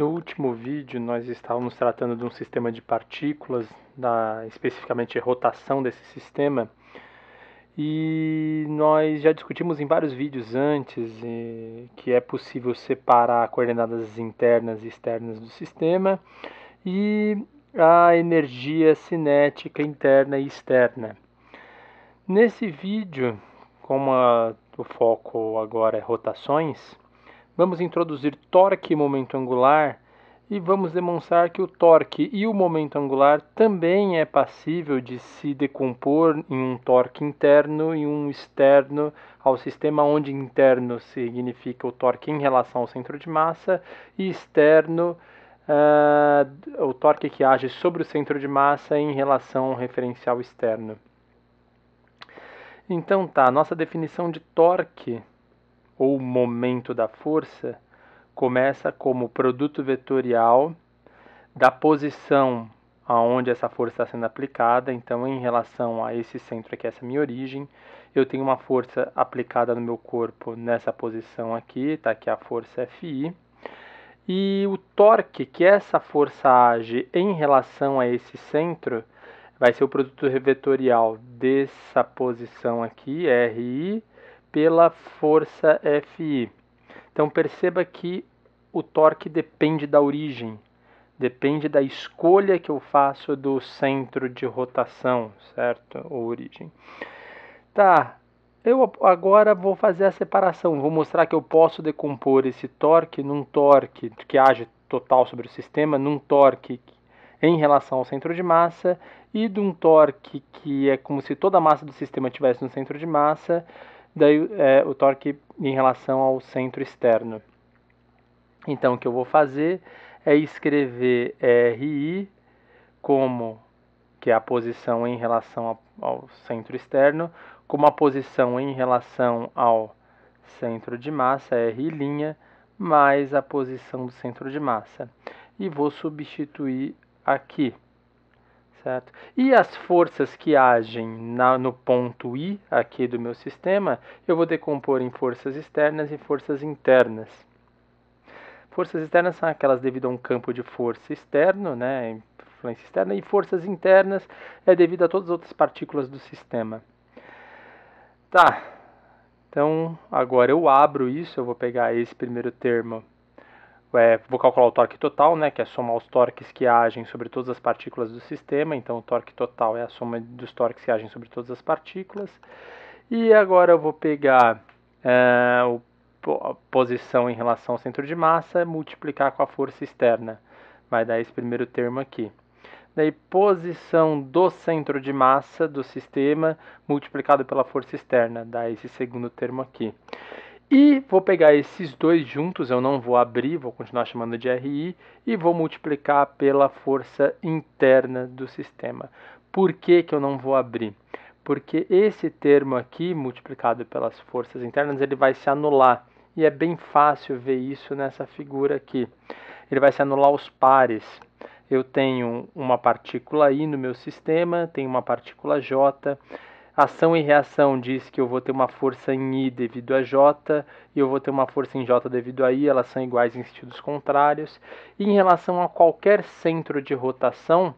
No último vídeo, nós estávamos tratando de um sistema de partículas, da, especificamente rotação desse sistema, e nós já discutimos em vários vídeos antes que é possível separar coordenadas internas e externas do sistema e a energia cinética interna e externa. Nesse vídeo, como a, o foco agora é rotações, Vamos introduzir torque e momento angular e vamos demonstrar que o torque e o momento angular também é passível de se decompor em um torque interno e um externo ao sistema, onde interno significa o torque em relação ao centro de massa e externo uh, o torque que age sobre o centro de massa em relação ao referencial externo. Então tá, nossa definição de torque ou momento da força começa como produto vetorial da posição aonde essa força está sendo aplicada. Então, em relação a esse centro aqui, essa é minha origem, eu tenho uma força aplicada no meu corpo nessa posição aqui, tá aqui a força Fi. E o torque que essa força age em relação a esse centro vai ser o produto vetorial dessa posição aqui, RI, pela força Fi. Então perceba que o torque depende da origem, depende da escolha que eu faço do centro de rotação, certo? Ou origem. Tá, eu agora vou fazer a separação, vou mostrar que eu posso decompor esse torque num torque que age total sobre o sistema, num torque em relação ao centro de massa e de um torque que é como se toda a massa do sistema estivesse no centro de massa daí é, o torque em relação ao centro externo. Então, o que eu vou fazer é escrever RI como, que é a posição em relação ao centro externo, como a posição em relação ao centro de massa, R' mais a posição do centro de massa. E vou substituir aqui. Certo? E as forças que agem na, no ponto I aqui do meu sistema, eu vou decompor em forças externas e forças internas. Forças externas são aquelas devido a um campo de força externo, né, influência externa, e forças internas é devido a todas as outras partículas do sistema. Tá, então agora eu abro isso, eu vou pegar esse primeiro termo é, vou calcular o torque total, né, que é somar os torques que agem sobre todas as partículas do sistema. Então, o torque total é a soma dos torques que agem sobre todas as partículas. E agora eu vou pegar é, o, a posição em relação ao centro de massa, multiplicar com a força externa. Vai dar esse primeiro termo aqui. Daí, posição do centro de massa do sistema multiplicado pela força externa. Dá esse segundo termo aqui. E vou pegar esses dois juntos, eu não vou abrir, vou continuar chamando de RI, e vou multiplicar pela força interna do sistema. Por que, que eu não vou abrir? Porque esse termo aqui, multiplicado pelas forças internas, ele vai se anular. E é bem fácil ver isso nessa figura aqui. Ele vai se anular aos pares. Eu tenho uma partícula I no meu sistema, tenho uma partícula J, ação e reação diz que eu vou ter uma força em I devido a J e eu vou ter uma força em J devido a I, elas são iguais em sentidos contrários. E em relação a qualquer centro de rotação,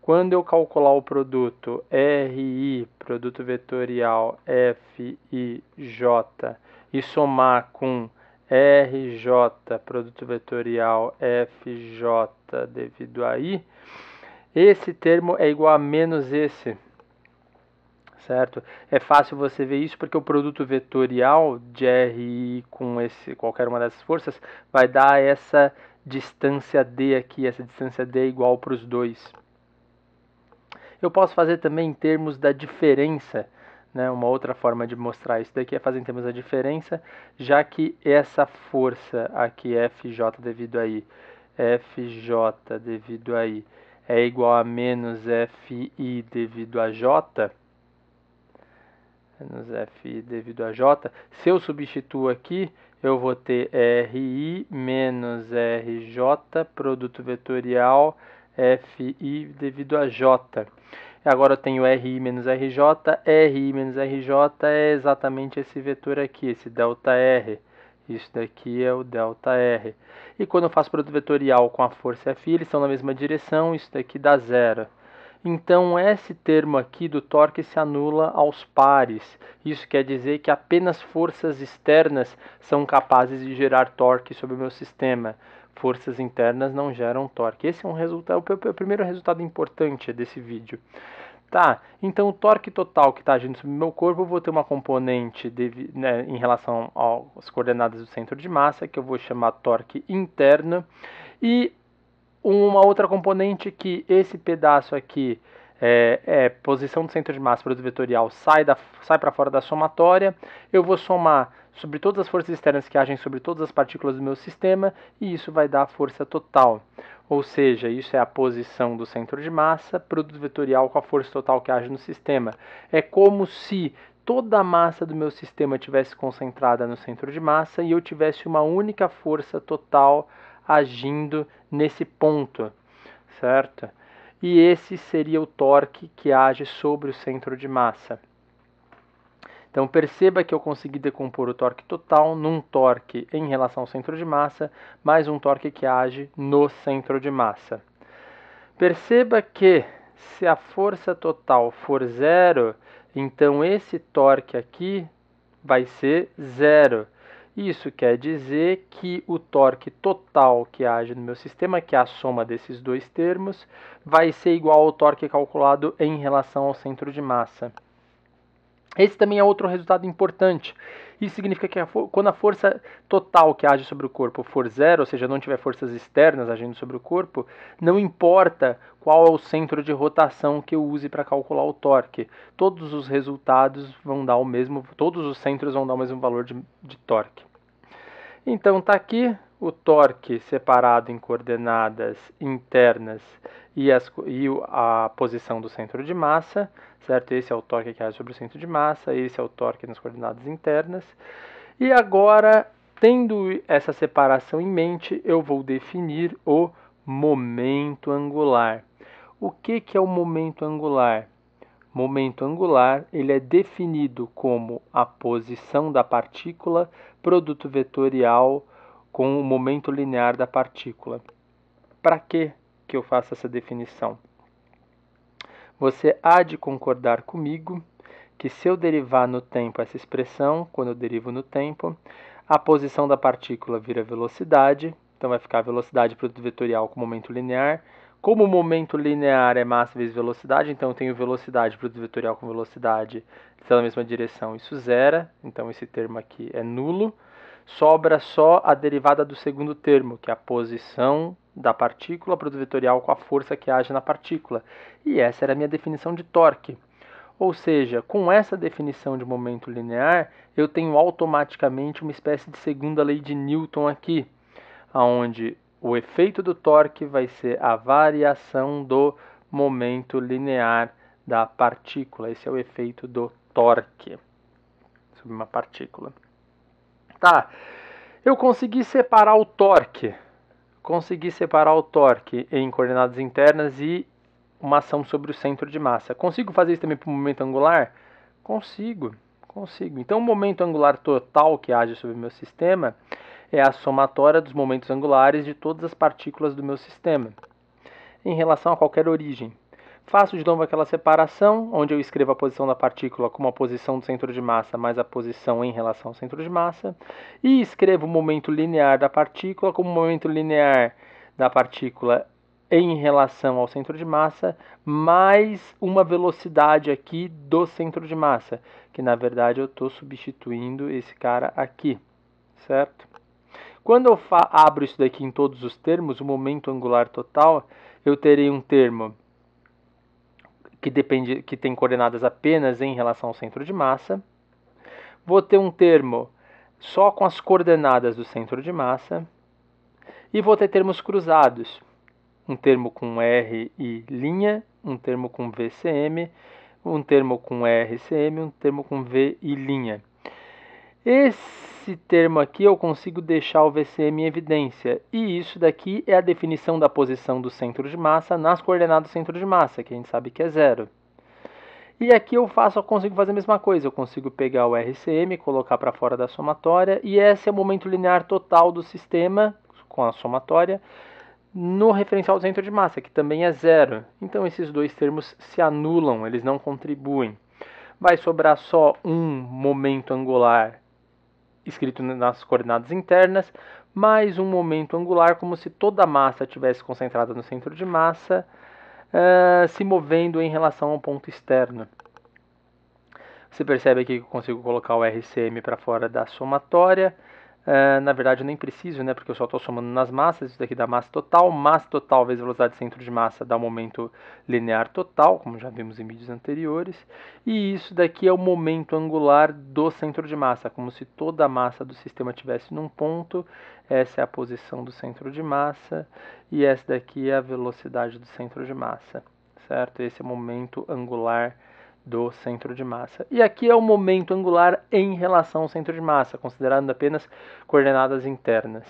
quando eu calcular o produto RI, produto vetorial FIJ, e somar com RJ, produto vetorial FJ devido a I, esse termo é igual a menos esse certo? É fácil você ver isso porque o produto vetorial de R com esse, qualquer uma dessas forças vai dar essa distância D aqui, essa distância D igual para os dois. Eu posso fazer também em termos da diferença, né? uma outra forma de mostrar isso daqui é fazer em termos da diferença, já que essa força aqui, Fj devido a I, Fj devido a I é igual a menos Fi devido a J, menos F devido a J. Se eu substituo aqui, eu vou ter RI menos RJ, produto vetorial FI devido a J. Agora eu tenho RI menos RJ, RI menos RJ é exatamente esse vetor aqui, esse ΔR. Isso daqui é o ΔR. E quando eu faço produto vetorial com a força F, eles estão na mesma direção, isso daqui dá zero. Então, esse termo aqui do torque se anula aos pares. Isso quer dizer que apenas forças externas são capazes de gerar torque sobre o meu sistema. Forças internas não geram torque. Esse é um resultado, é é o primeiro resultado importante desse vídeo. Tá, então o torque total que está agindo sobre o meu corpo, eu vou ter uma componente de, né, em relação às coordenadas do centro de massa, que eu vou chamar torque interno, e uma outra componente que esse pedaço aqui é, é posição do centro de massa produto vetorial sai, da, sai para fora da somatória, eu vou somar sobre todas as forças externas que agem sobre todas as partículas do meu sistema e isso vai dar a força total. Ou seja, isso é a posição do centro de massa, produto vetorial com a força total que age no sistema. É como se toda a massa do meu sistema tivesse concentrada no centro de massa e eu tivesse uma única força total agindo nesse ponto, certo? E esse seria o torque que age sobre o centro de massa. Então perceba que eu consegui decompor o torque total num torque em relação ao centro de massa, mais um torque que age no centro de massa. Perceba que se a força total for zero, então esse torque aqui vai ser zero. Isso quer dizer que o torque total que age no meu sistema, que é a soma desses dois termos, vai ser igual ao torque calculado em relação ao centro de massa. Esse também é outro resultado importante, isso significa que a quando a força total que age sobre o corpo for zero, ou seja, não tiver forças externas agindo sobre o corpo, não importa qual é o centro de rotação que eu use para calcular o torque. Todos os resultados vão dar o mesmo, todos os centros vão dar o mesmo valor de, de torque. Então tá aqui, o torque separado em coordenadas internas e, as, e, a posição do centro de massa, certo? Esse é o torque que age sobre o centro de massa, esse é o torque nas coordenadas internas. E agora, tendo essa separação em mente, eu vou definir o momento angular. O que, que é o momento angular? Momento angular ele é definido como a posição da partícula, produto vetorial com o momento linear da partícula. Para que que eu faço essa definição? Você há de concordar comigo que se eu derivar no tempo essa expressão, quando eu derivo no tempo, a posição da partícula vira velocidade, então vai ficar velocidade produto vetorial com momento linear. Como o momento linear é massa vezes velocidade, então eu tenho velocidade produto vetorial com velocidade está na mesma direção, isso zera, então esse termo aqui é nulo sobra só a derivada do segundo termo, que é a posição da partícula produto vetorial com a força que age na partícula. E essa era a minha definição de torque. Ou seja, com essa definição de momento linear, eu tenho automaticamente uma espécie de segunda lei de Newton aqui, onde o efeito do torque vai ser a variação do momento linear da partícula. Esse é o efeito do torque sobre uma partícula tá? Eu consegui separar o torque, consegui separar o torque em coordenadas internas e uma ação sobre o centro de massa. Consigo fazer isso também para o momento angular? Consigo, consigo. Então, o momento angular total que age sobre o meu sistema é a somatória dos momentos angulares de todas as partículas do meu sistema em relação a qualquer origem. Faço de novo aquela separação, onde eu escrevo a posição da partícula como a posição do centro de massa mais a posição em relação ao centro de massa, e escrevo o momento linear da partícula como o momento linear da partícula em relação ao centro de massa, mais uma velocidade aqui do centro de massa, que na verdade eu estou substituindo esse cara aqui, certo? Quando eu abro isso daqui em todos os termos, o momento angular total, eu terei um termo que, depende, que tem coordenadas apenas em relação ao centro de massa. Vou ter um termo só com as coordenadas do centro de massa. E vou ter termos cruzados, um termo com R e linha, um termo com VCM, um termo com RCM, um termo com V e linha. Esse esse termo aqui eu consigo deixar o VCM em evidência. E isso daqui é a definição da posição do centro de massa nas coordenadas do centro de massa, que a gente sabe que é zero. E aqui eu faço, eu consigo fazer a mesma coisa. Eu consigo pegar o RCM, colocar para fora da somatória, e esse é o momento linear total do sistema, com a somatória, no referencial do centro de massa, que também é zero. Então esses dois termos se anulam, eles não contribuem. Vai sobrar só um momento angular escrito nas coordenadas internas, mais um momento angular, como se toda a massa tivesse concentrada no centro de massa, uh, se movendo em relação ao ponto externo. Você percebe aqui que eu consigo colocar o RCM para fora da somatória ah, na verdade, eu nem preciso, né? Porque eu só estou somando nas massas. Isso daqui dá massa total. Massa total vezes velocidade de centro de massa dá o um momento linear total, como já vimos em vídeos anteriores. E isso daqui é o momento angular do centro de massa, como se toda a massa do sistema tivesse num ponto. Essa é a posição do centro de massa. E essa daqui é a velocidade do centro de massa, certo? Esse é o momento angular do centro de massa. E aqui é o momento angular em relação ao centro de massa, considerando apenas coordenadas internas.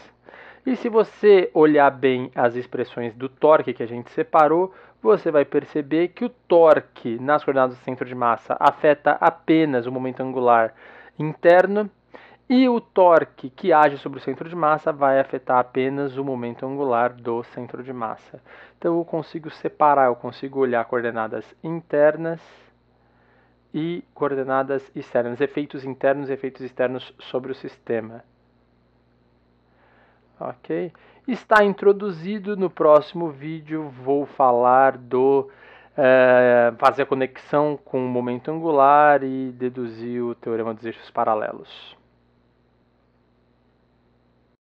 E se você olhar bem as expressões do torque que a gente separou, você vai perceber que o torque nas coordenadas do centro de massa afeta apenas o momento angular interno e o torque que age sobre o centro de massa vai afetar apenas o momento angular do centro de massa. Então eu consigo separar, eu consigo olhar coordenadas internas e coordenadas externas, efeitos internos e efeitos externos sobre o sistema. Ok? Está introduzido no próximo vídeo, vou falar do eh, fazer a conexão com o momento angular e deduzir o teorema dos eixos paralelos.